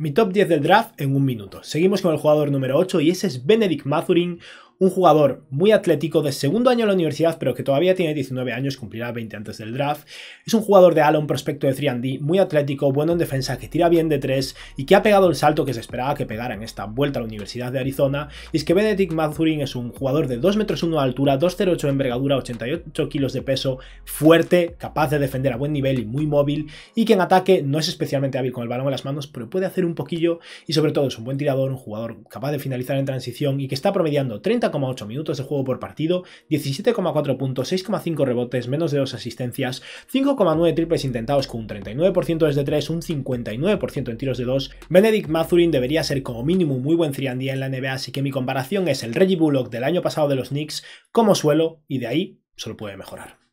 Mi top 10 del draft en un minuto. Seguimos con el jugador número 8 y ese es Benedict Mathurin, un jugador muy atlético de segundo año en la universidad, pero que todavía tiene 19 años, cumplirá 20 antes del draft. Es un jugador de ala, prospecto de 3D, muy atlético, bueno en defensa, que tira bien de 3 y que ha pegado el salto que se esperaba que pegara en esta vuelta a la Universidad de Arizona. Y es que Benedict Mathurin es un jugador de 2 metros 1 de altura, 2,08 de envergadura, 88 kilos de peso, fuerte, capaz de defender a buen nivel y muy móvil, y que en ataque no es especialmente hábil con el balón en las manos, pero puede hacer un poquillo y sobre todo es un buen tirador, un jugador capaz de finalizar en transición y que está promediando 30 8 minutos de juego por partido, 17,4 puntos, 6,5 rebotes, menos de 2 asistencias, 5,9 triples intentados con un 39% desde 3, un 59% en tiros de 2. Benedict Mathurin debería ser como mínimo muy buen 3 en la NBA, así que mi comparación es el Reggie Bullock del año pasado de los Knicks como suelo y de ahí solo puede mejorar.